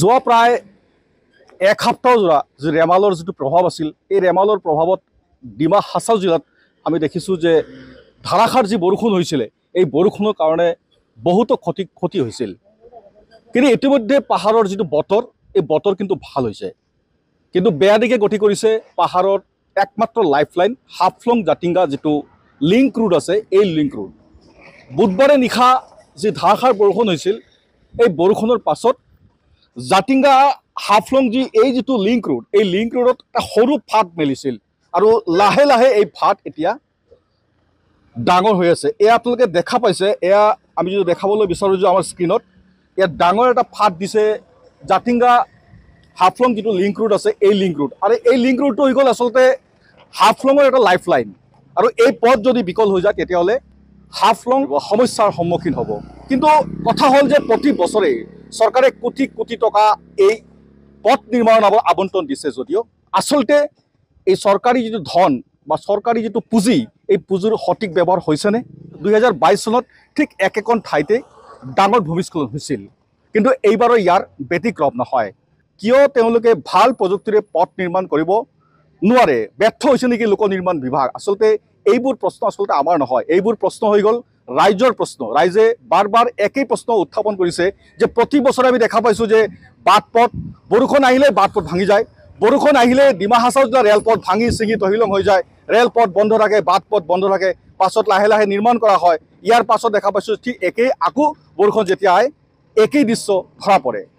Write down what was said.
যোৱা প্ৰায় এক সপ্তাহজোৰা যি ৰেমালৰ যিটো প্ৰভাৱ আছিল এই ৰেমালৰ প্ৰভাৱত ডিমা হাছাও জিলাত আমি দেখিছোঁ যে ধাৰাসাৰ যি বৰষুণ হৈছিলে এই বৰষুণৰ কাৰণে বহুতো ক্ষতি ক্ষতি হৈছিল কিন্তু ইতিমধ্যে পাহাৰৰ যিটো বতৰ এই বতৰ কিন্তু ভাল হৈছে কিন্তু বেয়া দিশে গতি কৰিছে পাহাৰত একমাত্ৰ লাইফলাইন হাফলং জাতিংগা যিটো লিংক ৰোড আছে এই লিংক ৰোড বুধবাৰে নিশা যি ধাৰাসাৰ বৰষুণ হৈছিল এই বৰষুণৰ পাছত জাতিংগা হাফলং যি এই যিটো লিংক ৰোড এই লিংক ৰোডত এটা সৰু ফাট মেলিছিল আৰু লাহে লাহে এই ফাট এতিয়া ডাঙৰ হৈ আছে এয়া আপোনালোকে দেখা পাইছে এয়া আমি যদি দেখাবলৈ বিচাৰোঁ যে আমাৰ স্ক্ৰীণত এয়া ডাঙৰ এটা ফাট দিছে জাতিংগা হাফলং যিটো লিংক ৰোড আছে এই লিংক ৰোড আৰু এই লিংক ৰোডটো হৈ গ'ল আচলতে হাফলঙৰ এটা লাইফ লাইন আৰু এই পথ যদি বিকল হৈ যায় তেতিয়াহ'লে হাফলং সমস্যাৰ সন্মুখীন হ'ব কিন্তু কথা হ'ল যে প্ৰতি বছৰেই চৰকাৰে কোটি কোটি টকা এই পথ নিৰ্মাণৰ আৱণ্টন দিছে যদিও আচলতে এই চৰকাৰী যিটো ধন বা চৰকাৰী যিটো পুঁজি এই পুঁজিৰ সঠিক ব্যৱহাৰ হৈছেনে দুহেজাৰ বাইছ চনত ঠিক এক একখন ঠাইতে ডাঙৰ ভূমিস্খলন হৈছিল কিন্তু এইবাৰৰ ইয়াৰ ব্যতিক্ৰম নহয় কিয় তেওঁলোকে ভাল প্ৰযুক্তিৰে পথ নিৰ্মাণ কৰিব নোৱাৰে ব্যৰ্থ হৈছে নেকি লোক নিৰ্মাণ বিভাগ আচলতে এইবোৰ প্ৰশ্ন আচলতে আমাৰ নহয় এইবোৰ প্ৰশ্ন হৈ গ'ল ৰাইজৰ প্ৰশ্ন ৰাইজে বাৰ বাৰ একেই প্ৰশ্ন উত্থাপন কৰিছে যে প্ৰতি বছৰে আমি দেখা পাইছোঁ যে বাট পথ বৰষুণ আহিলেই বাট পথ ভাঙি যায় বৰষুণ আহিলে ডিমা হাছৰ যোৱা ৰেলপথ ভাঙি ছিঙি তহিলং হৈ যায় ৰেলপথ বন্ধ থাকে বাট পথ বন্ধ থাকে পাছত লাহে লাহে নিৰ্মাণ কৰা হয় ইয়াৰ পাছত দেখা পাইছোঁ ঠিক একেই আকৌ বৰষুণ যেতিয়া আহে একেই দৃশ্য ধৰা পৰে